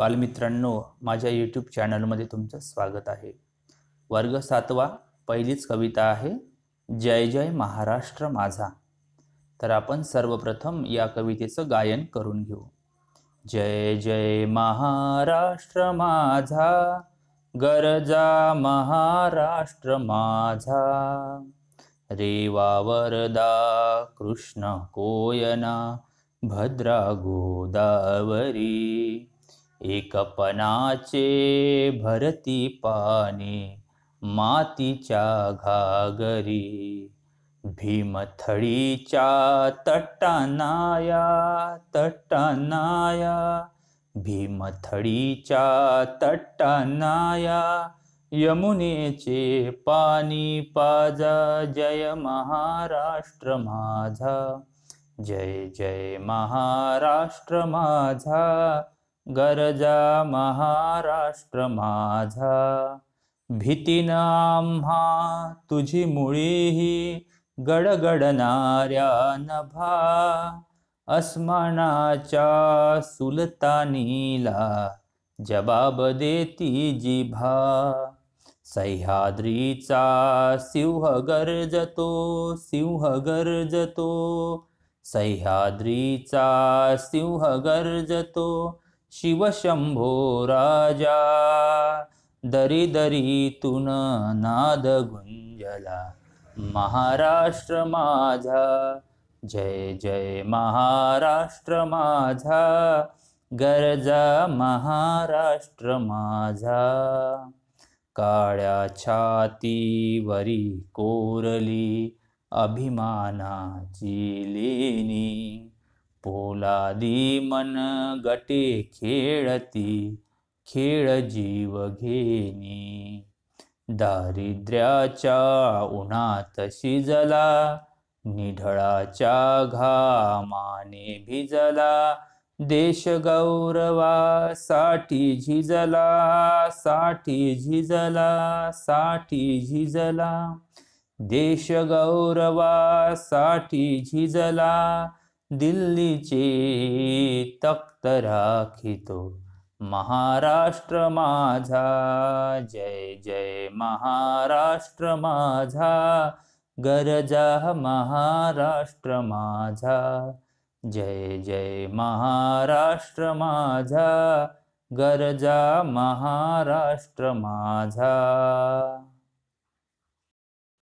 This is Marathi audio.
बालमित्रांनो माझ्या यूट्यूब चॅनलमध्ये तुमचं स्वागत आहे वर्ग सातवा पहिलीच कविता आहे जय जय महाराष्ट्र माझा तर आपण सर्वप्रथम या कवितेचं गायन करून घेऊ जय जय महाराष्ट्र माझा गरजा महाराष्ट्र माझा रेवा वरदा कृष्ण कोयना भद्रा गोदावरी एकपनाचे भरती पाणी मातीच्या घागरी भीमथळीच्या तट्टानाया तट्टानाया भीमथळीच्या तट्टानाया यमुनेचे पाणी पाजा जय महाराष्ट्र माझा जय जय महाराष्ट्र माझा गरजा महाराष्ट्र माझा भीतीना हा तुझी मुळीही गडगडणाऱ्या नभा अस्मानाच्या सुलतानीला जबाब देती जिभा सह्याद्रीचा सिंह गर्जतो सिंह गर्जतो सह्याद्रीचा सिंह गर्जतो शिवशंभो राजा दरी तुन नाद गुंजला महाराष्ट्र माझा जय जय महाराष्ट्र माझा गरजा महाराष्ट्र माझा काळ्या छातीवरी कोरली अभिमानाची लेणी पोलादी मन गटे खेळती खेळ जीव घेणी दारिद्र्याच्या उन्हात शिजला निढळाच्या घामाने भिजला देश साठी झिजला साठी झिजला साठी झिजला देश साठी झिजला दिल्लीची तख्त राखितो महाराष्ट्र माझा जय जय महाराष्ट्र माझा गरजा महाराष्ट्र माझा जय जय महाराष्ट्र माझा गरजा महाराष्ट्र माझा